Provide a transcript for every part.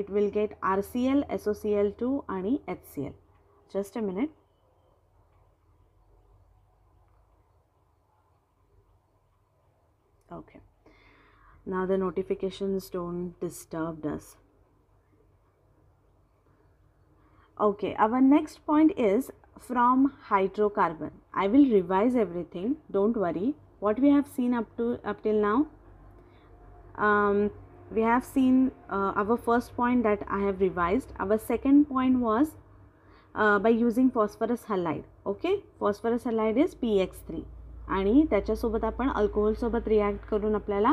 it will get RCl, SOCl2 and HCl. Just a minute. Okay. Now the notifications don't disturb us. Okay, our next point is from hydrocarbon. I will revise everything. Don't worry. What we have seen up to up till now. Um, we have seen uh, our first point that I have revised. Our second point was uh, by using phosphorus halide. Okay, phosphorus halide is PX3. आणि त्याच्यासोबत आपण अल्कोहोलसोबत react करून आपल्याला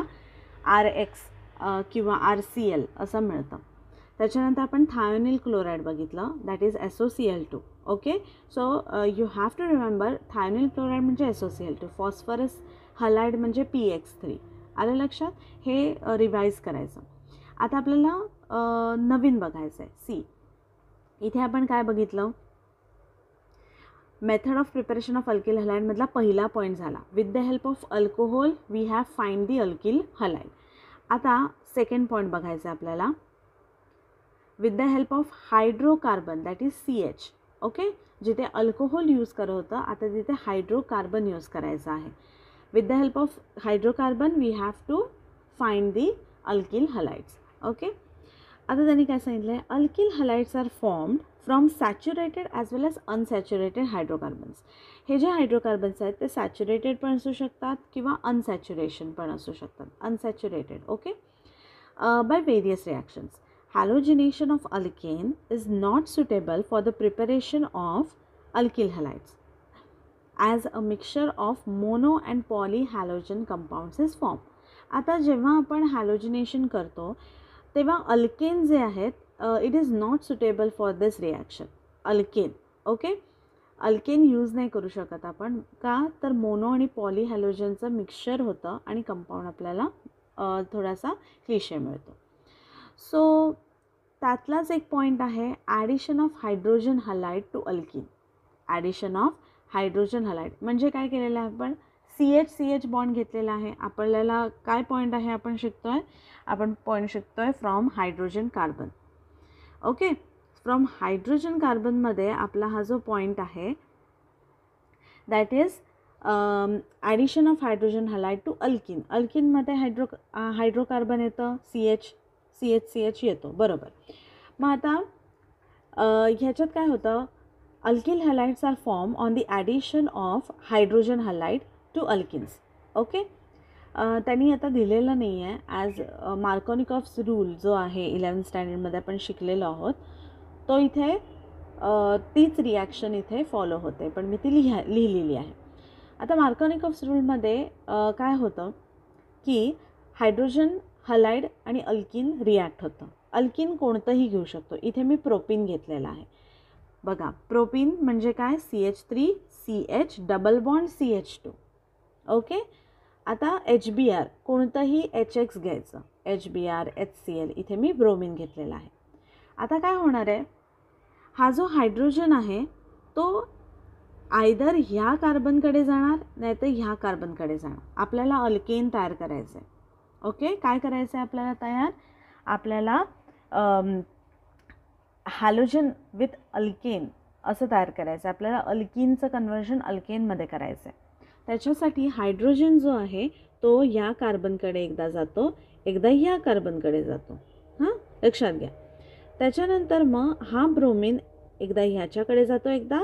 R X uh, किंवा R C L असं मिळतं त्याच्यानंतर आपण थायोनिल क्लोराईड बघितलं that is SO two okay so you have to remember thionyl chloride म्हणजे एसओ टू फॉस्फरस हलाईड म्हणजे पी एक्स थ्री आलं लक्षात हे रिवाईज करायचं आता आपल्याला नवीन बघायचं आहे सी इथे आपण काय बघितलं method of preparation of alkyl हलाईनमधला पहिला पॉईंट झाला with the help of alcohol we have find the alkyl halide आता सेकंड पॉईंट बघायचं आहे आपल्याला with the help of hydrocarbon that is C H okay जिथे अल्कोहोल यूज करत होतं आता तिथे हायड्रोकार्बन यूज करायचं आहे with the help of hydrocarbon we have to find the alkyl halides okay other than alkyl halides are formed from saturated as well as unsaturated hydrocarbons These hydrocarbons are saturated pan asu shaktat unsaturation pan asu unsaturated okay uh, by various reactions halogenation of alkane is not suitable for the preparation of alkyl halides as a mixture of mono and poly halogen compounds is form आता जेव्हा आपण halogenation करतो तेव्हा alkane जे आहेत it is not suitable for this reaction alkane okay alkane use नाही करू शकत आपण का तर मोनो आणि पॉली हॅलोजनचं मिक्सचर होतं आणि कंपाऊंड आपल्याला थोडासा क्लिशे मिळतो सो त्यातलाच एक पॉईंट आहे addition of hydrogen halide to alkene addition of hydrogen halide म्हणजे काय केलेलं आहे आपण C H C H bond घेतलेला आहे आपल्याला काय पॉईंट आहे आपण शिकतो आहे आपण पॉईंट शिकतो आहे from hydrogen carbon okay from hydrogen कार्बनमध्ये आपला हा जो पॉईंट आहे that is addition of hydrogen halide to alkene अल्किनमध्ये हायड्रो हायड्रोकार्बन येतं C H C H C H येतो बरोबर मग आता ह्याच्यात काय होतं alkyl halides are formed on the addition of hydrogen halide to alkenes okay त्यांनी आता दिलेलं नाही आहे ॲज मार्कॉनिकॉफ्स रूल जो आहे इलेवन स्टँडर्डमध्ये आपण शिकलेलो आहोत तो इथे तीच रिॲक्शन इथे फॉलो होते पण मी ती लिहा लिहिलेली आहे आता मार्कॉनिकॉफ्स रूलमध्ये काय होतं की हायड्रोजन हलाइड आणि अल्किन रिॲक्ट होतं अल्किन कोणतंही घेऊ शकतो इथे मी प्रोपिन घेतलेला आहे बघा प्रोपीन म्हणजे काय C H three C H double bond C H two okay आता एच बी आर कोणतंही एच एक्स घ्यायचं H B R H C L इथे मी ब्रोमिन घेतलेला आहे आता काय होणार आहे हा जो हायड्रोजन आहे तो आयदर ह्या कार्बनकडे जाणार नाही तर ह्या कार्बनकडे जाणार आपल्याला अल्केन तयार करायचं आहे ओके काय करायचं आहे आपल्याला तयार आपल्याला हॅलोजन विथ अल्केन असं तयार करायचं आहे आपल्याला अल्किनचं कन्वर्जन अल्केनमध्ये करायचं आहे त्याच्यासाठी हायड्रोजन जो आहे तो या कार्बनकडे एकदा जातो एकदा या कार्बनकडे जातो हां लक्षात घ्या त्याच्यानंतर मग हा ब्रोमिन एकदा ह्याच्याकडे जातो एकदा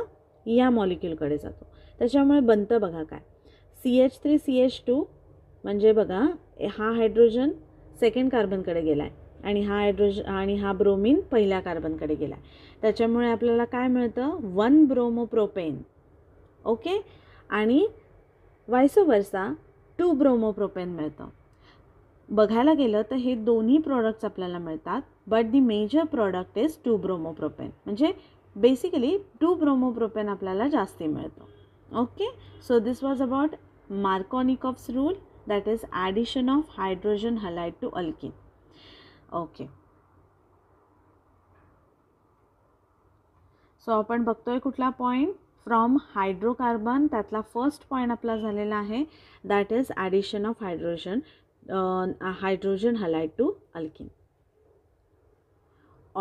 या मॉलिक्यूलकडे जातो त्याच्यामुळे बनतं बघा काय C H three C H two म्हणजे बघा हा हायड्रोजन सेकंड कार्बनकडे गेला आहे आणि हा हायड्रोज आणि हा ब्रोमिन पहिल्या कार्बनकडे गेला त्याच्यामुळे आपल्याला काय मिळतं वन ब्रोमोप्रोपेन ओके आणि वर्सा टू ब्रोमोप्रोपेन मिळतं बघायला गेलं तर हे दोन्ही प्रोडक्ट्स आपल्याला मिळतात but the major product is two bromopropane म्हणजे बेसिकली टू ब्रोमोप्रोपेन आपल्याला जास्ती मिळतं okay so this was about Markovnikov's rule that is addition of hydrogen halide to alkene okay so आपण बघतोय कुठला पॉईंट फ्रॉम हायड्रोकार्बन त्यातला फर्स्ट पॉईंट आपला झालेला आहे that is addition of hydrogen hydrogen halide to alkene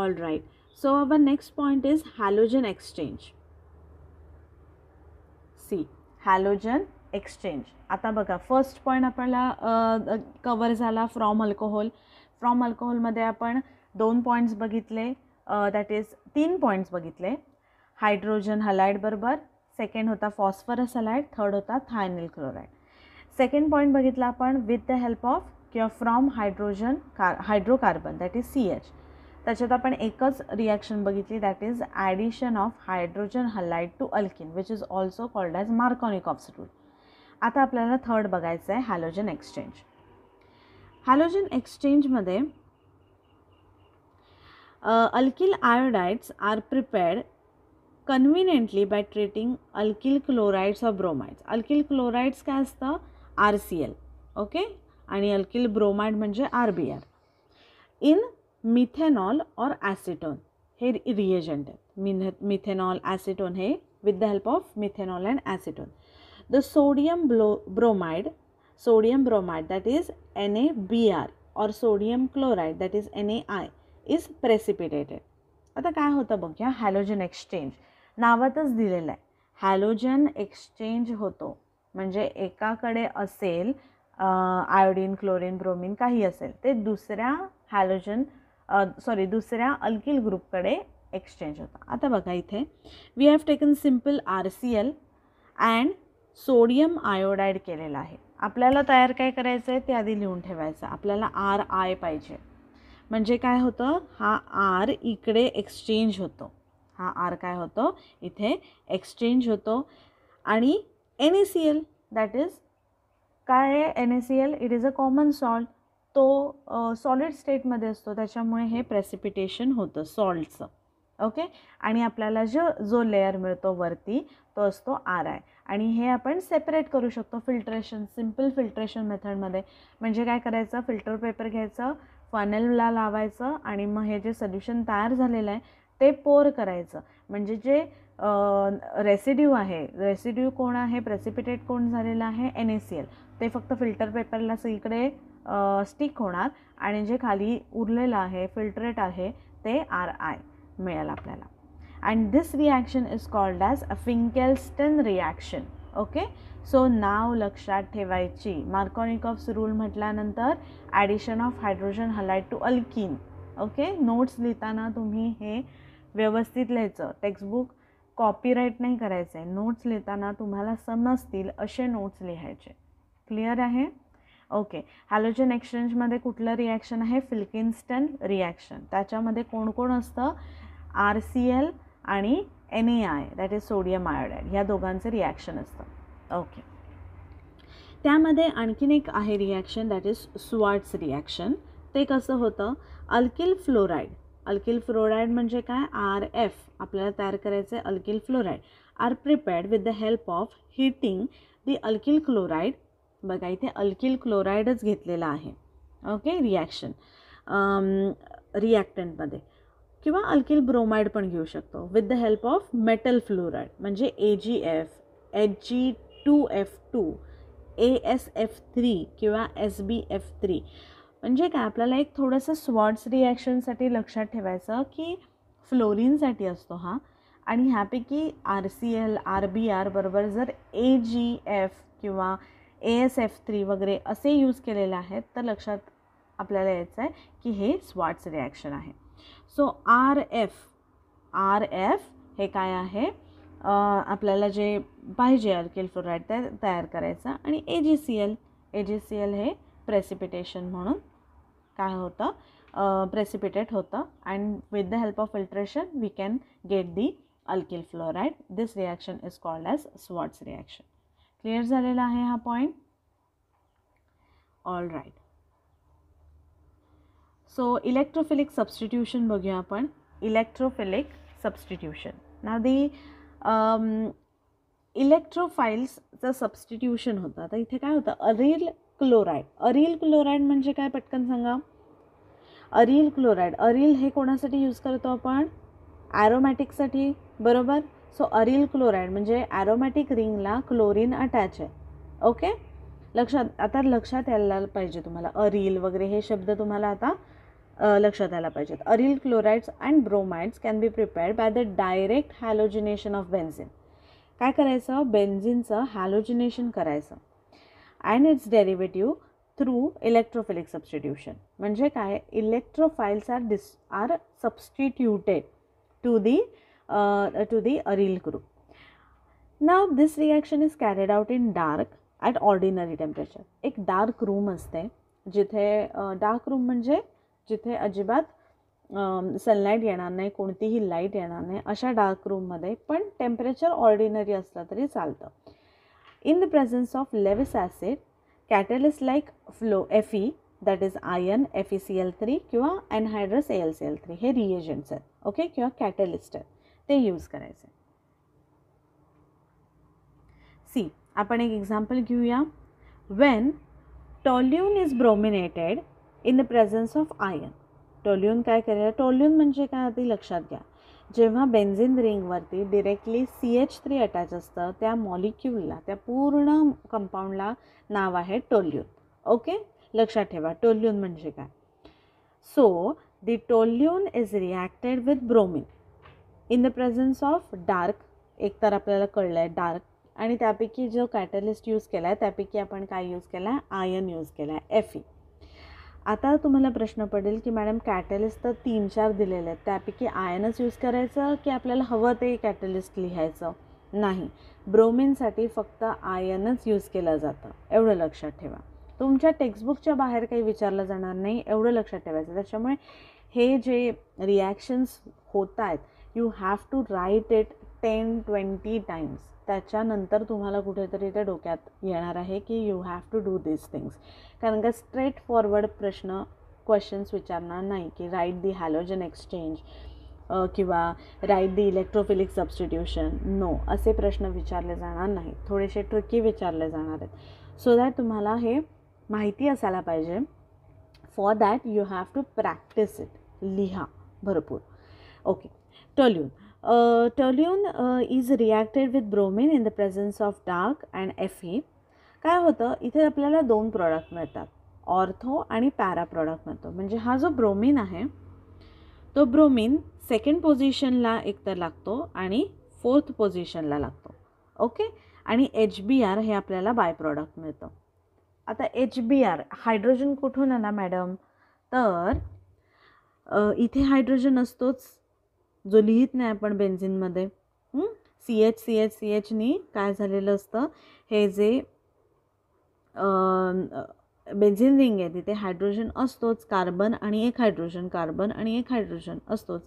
all right so our next point is halogen exchange C halogen exchange आता बघा first point आपल्याला कवर झाला फ्रॉम अल्कोहोल फ्रॉम अल्कोहोलमध्ये आपण दोन पॉईंट्स बघितले दॅट इज तीन पॉईंट्स बघितले हायड्रोजन हलाईड बरोबर सेकंड होता फॉस्फरस हलाईड थर्ड होता थायनिल क्लोराईड सेकंड पॉईंट बघितला आपण विथ द हेल्प ऑफ किंवा from hydrogen car hydrocarbon that is C H त्याच्यात आपण एकच रिॲक्शन बघितली that is addition of hydrogen halide to alkene which is also called as Markovnikov ऑप्सिट्यूट आता आपल्याला थर्ड बघायचं आहे हॅलोजन एक्सचेंज हॅलोजन एक्सचेंजमध्ये alkyl iodides are prepared conveniently by treating alkyl chlorides or bromides alkyl chlorides काय असतं R C L okay आणि alkyl bromide म्हणजे R B R in methanol or acetone हे रिएजंट आहेत meth methanol acetone हे with the help of methanol and acetone the sodium blow bromide sodium is N A B R और sodium chloride that is N A I is precipitated आता काय होतं बघूया halogen exchange नावातच दिलेलं आहे halogen exchange होतो म्हणजे एकाकडे असेल आयोडीन क्लोरीन ब्रोमीन काही असेल ते दुसऱ्या हॅलोजन सॉरी दुसऱ्या अल्किल ग्रुपकडे एक्सचेंज होता आता बघा इथे we have taken simple R C L and sodium iodide केलेलं आहे आपल्याला तयार काय करायचं आहे ते आधी लिहून ठेवायचं आपल्याला आर आय पाहिजे म्हणजे काय होतं हा आर इकडे एक्सचेंज होतो हा आर काय होतो इथे एक्सचेंज होतो आणि N A C L that is काय आहे N A C L it is a common salt तो सॉलिड स्टेटमध्ये असतो त्याच्यामुळे हे प्रेसिपिटेशन होतं सॉल्टचं ओके आणि आपल्याला जो जो लेअर मिळतो वरती तो असतो आर आय आणि हे आपण सेपरेट करू शकतो फिल्ट्रेशन सिम्पल फिल्ट्रेशन मेथडमध्ये म्हणजे काय करायचं फिल्टर पेपर घ्यायचं फनेलला लावायचं आणि मग हे जे सल्युशन तयार झालेलं आहे ते पोर करायचं म्हणजे जे रेसिड्यू आहे रेसिड्यू कोण आहे प्रेसिपिटेट कोण झालेलं आहे एन ए सी एल ते फक्त फिल्टर पेपरला इकडे स्टिक होणार आणि जे खाली उरलेलं आहे फिल्टरेट आहे ते आर आय मिळेल आपल्याला and this reaction is called as a Finkelstein reaction. Okay so नाव लक्षात ठेवायची मार्कॉनिकॉफ्स रूल म्हटल्यानंतर addition of hydrogen halide to alkene okay notes लिहिताना तुम्ही हे व्यवस्थित लिहायचं टेक्स्टबुक कॉपीराईट नाही करायचं आहे नोट्स लिहिताना तुम्हाला समजतील असे नोट्स लिहायचे क्लिअर आहे ओके हॅलोजन एक्सचेंजमध्ये कुठलं रिॲक्शन आहे फिल्किन्स्टन रिॲक्शन त्याच्यामध्ये कोण कोण असतं आर सी एल आणि N A I that is sodium iodide ह्या दोघांचं रिॲक्शन असतं ओके त्यामध्ये आणखीन एक आहे reaction that is Swarts reaction ते कसं होतं अल्किल फ्लोराईड अल्किल फ्लोराईड म्हणजे काय आर एफ आपल्याला तयार करायचं आहे alkyl fluoride are prepared with the help of heating the alkyl chloride बघा इथे अल्किल क्लोराईडच घेतलेलं आहे ओके रिॲक्शन रिॲक्टंटमध्ये किंवा अल्किल ब्रोमाइड पण घेऊ शकतो with the help of metal fluoride म्हणजे A G F H G two F two A S F three किंवा एस बी एफ थ्री म्हणजे काय आपल्याला एक थोडंसं स्वॉट्स रिॲक्शनसाठी लक्षात ठेवायचं की फ्लोरीनसाठी असतो हा आणि ह्यापैकी R C L R B R बरोबर जर ए जी एफ किंवा ए एस एफ थ्री वगैरे असे यूज केलेले आहेत तर लक्षात आपल्याला यायचं आहे की हे स्वॉट्स रिॲक्शन आहे so R F R F हे काय आहे आपल्याला जे पाहिजे अल्किल फ्लोराईड ते तयार करायचं आणि A G C L A G C L हे प्रेसिपिटेशन म्हणून काय होतं प्रेसिपिटेट होतं and with the help of filtration we can get the alkyl fluoride this reaction is called as Swarts reaction clear झालेला आहे हा point all right so electrophilic substitution बघूया आपण इलेक्ट्रोफिलिक सबस्टिट्यूशन ना दी इलेक्ट्रोफाईल्सचं सबस्टिट्यूशन होतं आता इथे काय होतं अरिल क्लोराईड अरिल क्लोराईड म्हणजे काय पटकन सांगा अरिल क्लोराईड अरिल हे कोणासाठी यूज करतो आपण ॲरोमॅटिकसाठी बरोबर सो अरिल क्लोराईड म्हणजे ॲरोमॅटिक रिंगला क्लोरीन अटॅच आहे ओके लक्षात आता लक्षात यायला पाहिजे तुम्हाला अरिल वगैरे हे शब्द तुम्हाला आता लक्षात आला पाहिजेत aryl chlorides and bromides can be prepared by the direct halogenation of benzene काय करायचं बेन्झिनचं हॅलोजिनेशन करायचं and its derivative through electrophilic substitution म्हणजे काय electrophiles are this are substituted to the to the aryl group नाव this reaction is carried out in dark at ordinary temperature एक dark room असते जिथे डार्क रूम म्हणजे जिथे अजिबात sunlight येणार नाही कोणतीही लाईट येणार नाही अशा डार्क रूममध्ये पण टेम्परेचर ऑर्डिनरी असलं तरी चालतं in the presence of Lewis acid catalyst like flow F E that is iron F E C L three किंवा anhydrous A L C L three हे रिएजंट्स आहेत ओके किंवा कॅटलिस्ट आहेत ते यूज करायचे सी आपण एक एक्झाम्पल घेऊया when toluene is brominated in the presence of iron toluene काय करेल टोल्युन म्हणजे काय ती लक्षात घ्या जेव्हा बेन्झिन रिंगवरती directly C H three attach असतं त्या मॉलिक्यूलला त्या पूर्ण कंपाऊंडला नाव आहे टोल्युन ओके लक्षात ठेवा टोल्युन म्हणजे काय so the toluene is reacted with bromine in the presence of dark एकतर आपल्याला कळलं आहे डार्क आणि त्यापैकी जो कॅटलिस्ट यूज केला आहे त्यापैकी आपण काय यूज केला आहे आयन यूज केला आहे एफ ई आता तुम्हाला प्रश्न पडेल की मॅडम कॅटलिस्ट तर तीन चार दिलेले आहेत त्यापैकी आयनच यूज करायचं की आपल्याला हवं ते कॅटलिस्ट लिहायचं नाही ब्रोमिनसाठी फक्त आयनच यूज केलं जातं एवढं लक्षात ठेवा तुमच्या टेक्स्टबुकच्या बाहेर काही विचारलं जाणार नाही एवढं लक्षात ठेवायचं त्याच्यामुळे हे जे रिॲक्शन्स होत आहेत you have to write it ten twenty times त्याच्यानंतर तुम्हाला कुठेतरी ते डोक्यात येणार आहे की you have to do this things कारण का स्ट्रेट फॉरवर्ड प्रश्न क्वेश्चन्स विचारणार नाही की राईट दी हॅलोजन एक्सचेंज किंवा write the electrophilic substitution no असे प्रश्न विचारले जाणार नाही थोडेसे ट्रिकी विचारले जाणार आहेत सो दॅट तुम्हाला हे माहिती असायला पाहिजे for that you have to practice it लिहा भरपूर okay toluene Uh, is uh, with reacted in the in of presence of dark and काय होतं इथे आपल्याला दोन प्रॉडक्ट मिळतात ऑर्थो आणि पॅरा प्रॉडक्ट मिळतो म्हणजे हा जो ब्रोमिन आहे तो ब्रोमिन सेकंड पोझिशनला एकतर लागतो आणि फोर्थ पोझिशनला लागतो ओके आणि एच बी आर हे आपल्याला बाय प्रॉडक्ट मिळतं आता एच बी आर हायड्रोजन कुठून आला मॅडम तर uh, इथे हायड्रोजन असतोच जो लिहित नाही आपण बेन्झिनमध्ये C H C H C एचनी काय झालेलं असतं हे जे बेन्झिन रिंग आहे तिथे हायड्रोजन असतोच कार्बन आणि एक हायड्रोजन कार्बन आणि एक हायड्रोजन असतोच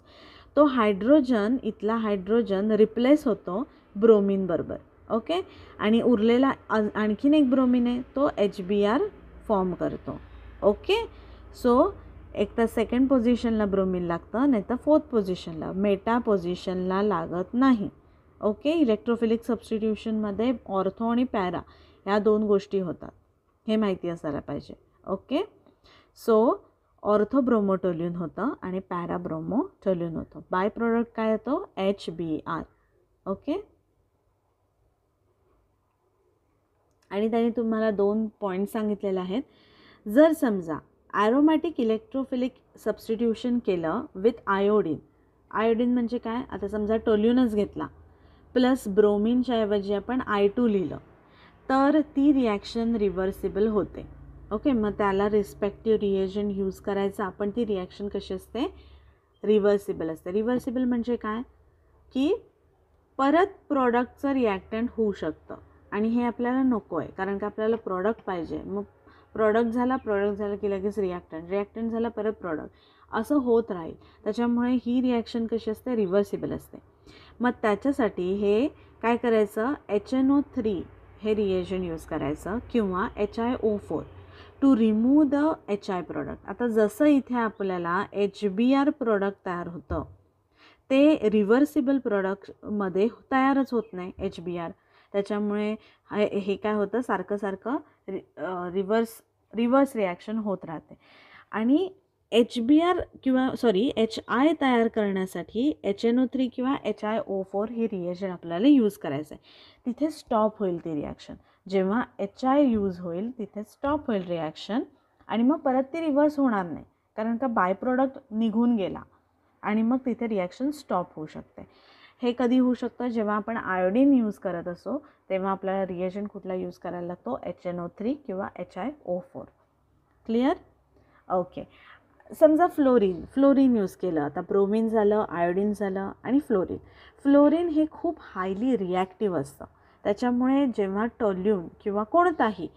तो हायड्रोजन इथला हायड्रोजन रिप्लेस होतो ब्रोमिनबरोबर ओके आणि उरलेला आणखीन एक ब्रोमीन आहे तो एच बी आर फॉर्म करतो ओके सो एक तर सेकंड पोझिशनला ब्रोमिन लागतं नाही तर फोर्थ पोझिशनला मेटा पोझिशनला लागत नाही ओके इलेक्ट्रोफिलिक सबस्टिट्यूशनमध्ये ऑर्थो आणि पॅरा ह्या दोन गोष्टी होतात हे माहिती असायला पाहिजे ओके सो ऑर्थो ब्रोमोटोल्युन होतं आणि पॅरा ब्रोमोटोल्युन होतं बाय प्रोडक्ट काय येतो एच बी आर ओके आणि त्याने तुम्हाला दोन पॉईंट सांगितलेले आहेत जर समजा ॲरोमॅटिक इलेक्ट्रोफिलिक सबस्टिट्यूशन केलं विथ आयोडीन आयोडीन म्हणजे काय आता समजा टोल्यूनच घेतला प्लस ब्रोमिनच्या ऐवजी आपण आय टू लिहिलं तर ती रिॲक्शन रिव्हर्सिबल होते ओके मग त्याला रिस्पेक्टिव्ह रिएजन यूज करायचं आपण ती रिॲक्शन कशी असते रिव्हर्सिबल असते रिव्हर्सिबल म्हणजे काय की परत प्रॉडक्टचं रिॲक्टंट होऊ शकतं आणि हे आपल्याला नको आहे कारण का आपल्याला प्रॉडक्ट पाहिजे मग प्रॉडक्ट झाला प्रॉडक्ट झाला की लगेच रिॲक्टंट रिॲक्टंट झाला परत प्रॉडक्ट असं होत राहील त्याच्यामुळे ही रिॲक्शन कशी असते रिव्हर्सिबल असते मग त्याच्यासाठी हे काय करायचं एच एन ओ थ्री हे रिएजन यूज करायचं किंवा H I O four to remove the H I product आता जसं इथे आपल्याला एच बी आर प्रॉडक्ट तयार होतं ते रिव्हर्सिबल प्रोडक्टमध्ये तयारच होत नाही एच बी आर त्याच्यामुळे हे काय होतं सारखं सारखं रि रिव्हर्स रिव्हर्स रिॲक्शन होत राहते आणि एच बी आर किंवा सॉरी एच आय तयार करण्यासाठी एच एन ओ थ्री किंवा एच आय ओ फोर हे रिएक्शन आपल्याला यूज करायचं आहे तिथे स्टॉप होईल ती रिॲक्शन जेव्हा एच आय यूज होईल तिथे स्टॉप होईल रिॲक्शन आणि मग परत ती रिव्हर्स होणार नाही कारण का बाय प्रोडक्ट निघून गेला आणि मग तिथे रिॲक्शन स्टॉप होऊ शकते हे कधी होऊ शकतं जेव्हा आपण आयोडीन यूज करत असो तेव्हा आपल्याला रिएजंट कुठला यूज करायला लागतो एच एन ओ थ्री किंवा H I O four clear okay समजा फ्लोरीन फ्लोरीन यूज केलं आता प्रोमिन झालं आयोडीन झालं आणि फ्लोरीन फ्लोरीन हे खूप हायली रिॲक्टिव्ह असतं त्याच्यामुळे जेव्हा टॉल्युम किंवा कोणताही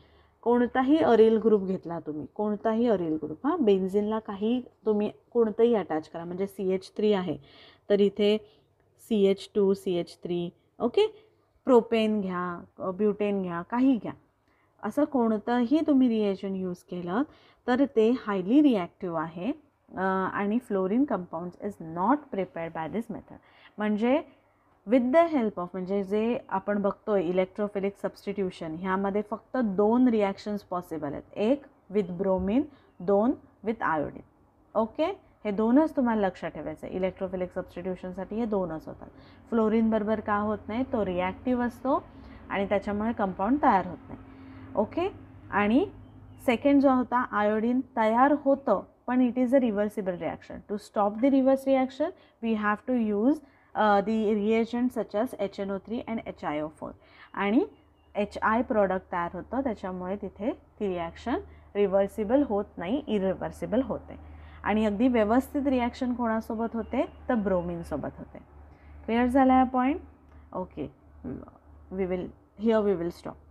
कोणताही अरिल ग्रुप घेतला तुम्ही कोणताही अरिल ग्रुप हां बेन्झिनला काही तुम्ही कोणतंही अटॅच करा म्हणजे सी एच थ्री आहे तर इथे C H two C H three okay propane घ्या ब्युटेन घ्या काही घ्या असं कोणतंही तुम्ही रिएजन यूज केलं तर ते हायली रिॲक्टिव्ह आहे आणि fluorine compound is not prepared by this method म्हणजे विथ द हेल्प ऑफ म्हणजे जे आपण बघतो इलेक्ट्रोफिलिक सबस्टिट्यूशन ह्यामध्ये फक्त दोन रिॲक्शन्स पॉसिबल आहेत एक विथ ब्रोमिन दोन विथ आयोडिन ओके हे दोनच तुम्हाला लक्षात ठेवायचं आहे इलेक्ट्रोफिलिक सबस्टिट्यूशनसाठी हे दोनच होतात फ्लोरीनबरोबर का होत नाही तो रिॲक्टिव्ह असतो आणि त्याच्यामुळे कंपाऊंड तयार होत नाही ओके आणि सेकंड जो होता आयोडीन तयार होतं पण it is a reversible reaction to stop the reverse reaction we have to use the reagent such as H N O three and H I O four आणि एच आय प्रॉडक्ट तयार होतं त्याच्यामुळे तिथे ती reaction reversible होत नाही irreversible होते आणि अगदी व्यवस्थित रिॲक्शन कोणासोबत होते तर ब्रोमिनसोबत होते क्लिअर झाला हा point okay we will here we will stop